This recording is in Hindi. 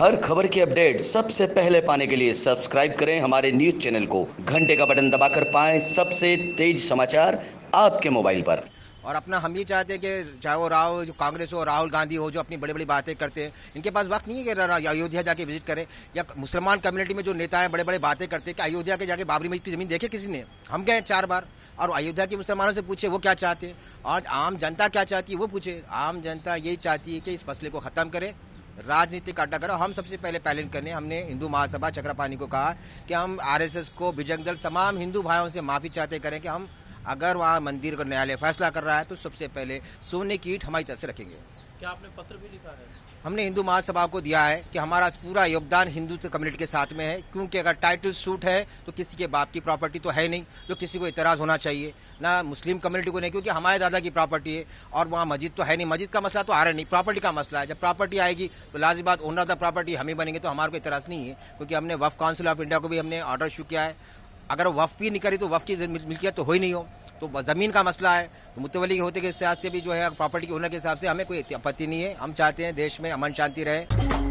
हर खबर की अपडेट सबसे पहले पाने के लिए सब्सक्राइब करें हमारे न्यूज चैनल को घंटे का बटन दबाकर पाएं सबसे तेज समाचार आपके मोबाइल पर और अपना हम ये चाहते हैं कि चाहे वो राहुल जो कांग्रेस हो राहुल गांधी हो जो अपनी बड़ी बड़ी बातें करते हैं इनके पास वक्त नहीं है कि अयोध्या जाके विजिट करें या मुसलमान कम्युनिटी में जो नेता है बड़े बड़े बातें करते हैं कि अयोध्या के जाके बाबरी मस्जिद की ज़मीन देखे किसी ने हम गए चार बार और अयोध्या के मुसलमानों से पूछे वो क्या चाहते हैं और आम जनता क्या चाहती है वो पूछे आम जनता यही चाहती है कि इस मसले को ख़त्म करें राजनीतिक अड्डा करो हम सबसे पहले पहले करने हमने हिंदू महासभा चक्रपानी को कहा कि हम आरएसएस को बिजंग दल तमाम हिंदू भाइयों से माफ़ी चाहते करें कि हम अगर वहाँ मंदिर का न्यायालय फैसला कर रहा है तो सबसे पहले सोने की ईट हमारी तरफ से रखेंगे क्या आपने पत्र भी लिखा है हमने हिंदू महासभा को दिया है कि हमारा पूरा योगदान हिंदू कम्युनिटी के साथ में है क्योंकि अगर टाइटल सूट है तो किसी के बाप की प्रॉपर्टी तो है नहीं जो किसी को इतराज़ होना चाहिए ना मुस्लिम कम्युनिटी को नहीं क्योंकि हमारे दादा की प्रॉपर्टी है और वहाँ मस्जिद तो है नहीं मस्जिद का मसला तो आ रहा नहीं प्रॉपर्टी का मसला है जब प्रॉपर्टी आएगी तो लाजी बात ओनर द प्रॉपर्टी हम ही बनेंगे तो हमारे को इतराज़ नहीं है क्योंकि हमने वफ काउंसिल ऑफ इंडिया को भी हमने ऑर्डर शू किया है अगर वफ भी नहीं करी तो वफ की मिल्कियत तो हो ही नहीं हो तो ज़मीन का मसला है तो मुतवली होते के हिसाब से भी जो है प्रॉपर्टी के होने के हिसाब से हमें कोई आपत्ति नहीं है हम चाहते हैं देश में अमन शांति रहे